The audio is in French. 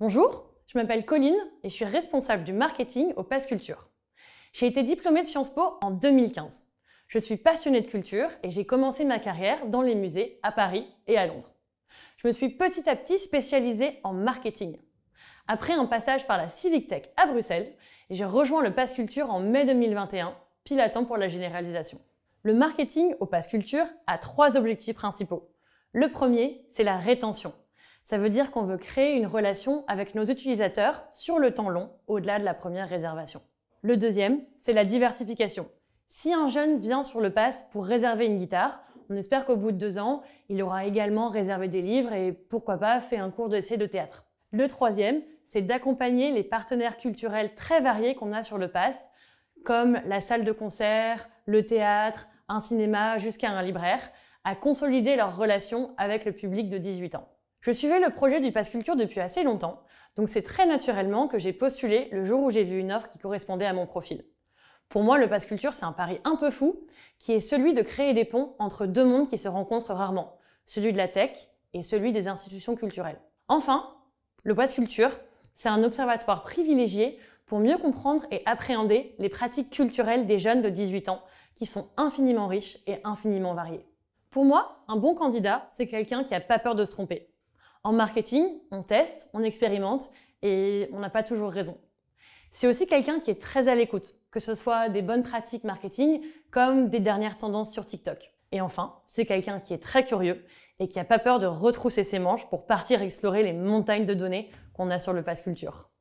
Bonjour, je m'appelle Colline et je suis responsable du marketing au Pass Culture. J'ai été diplômée de Sciences Po en 2015. Je suis passionnée de culture et j'ai commencé ma carrière dans les musées à Paris et à Londres. Je me suis petit à petit spécialisée en marketing. Après un passage par la Civic Tech à Bruxelles, j'ai rejoint le Pass Culture en mai 2021, pile pour la généralisation. Le marketing au Pass Culture a trois objectifs principaux. Le premier, c'est la rétention. Ça veut dire qu'on veut créer une relation avec nos utilisateurs sur le temps long, au-delà de la première réservation. Le deuxième, c'est la diversification. Si un jeune vient sur le pass pour réserver une guitare, on espère qu'au bout de deux ans, il aura également réservé des livres et pourquoi pas fait un cours d'essai de théâtre. Le troisième, c'est d'accompagner les partenaires culturels très variés qu'on a sur le pass, comme la salle de concert, le théâtre, un cinéma jusqu'à un libraire, à consolider leur relation avec le public de 18 ans. Je suivais le projet du Pass Culture depuis assez longtemps, donc c'est très naturellement que j'ai postulé le jour où j'ai vu une offre qui correspondait à mon profil. Pour moi, le Pass Culture, c'est un pari un peu fou, qui est celui de créer des ponts entre deux mondes qui se rencontrent rarement, celui de la tech et celui des institutions culturelles. Enfin, le Pass Culture, c'est un observatoire privilégié pour mieux comprendre et appréhender les pratiques culturelles des jeunes de 18 ans, qui sont infiniment riches et infiniment variées. Pour moi, un bon candidat, c'est quelqu'un qui n'a pas peur de se tromper, en marketing, on teste, on expérimente et on n'a pas toujours raison. C'est aussi quelqu'un qui est très à l'écoute, que ce soit des bonnes pratiques marketing comme des dernières tendances sur TikTok. Et enfin, c'est quelqu'un qui est très curieux et qui n'a pas peur de retrousser ses manches pour partir explorer les montagnes de données qu'on a sur le pass culture.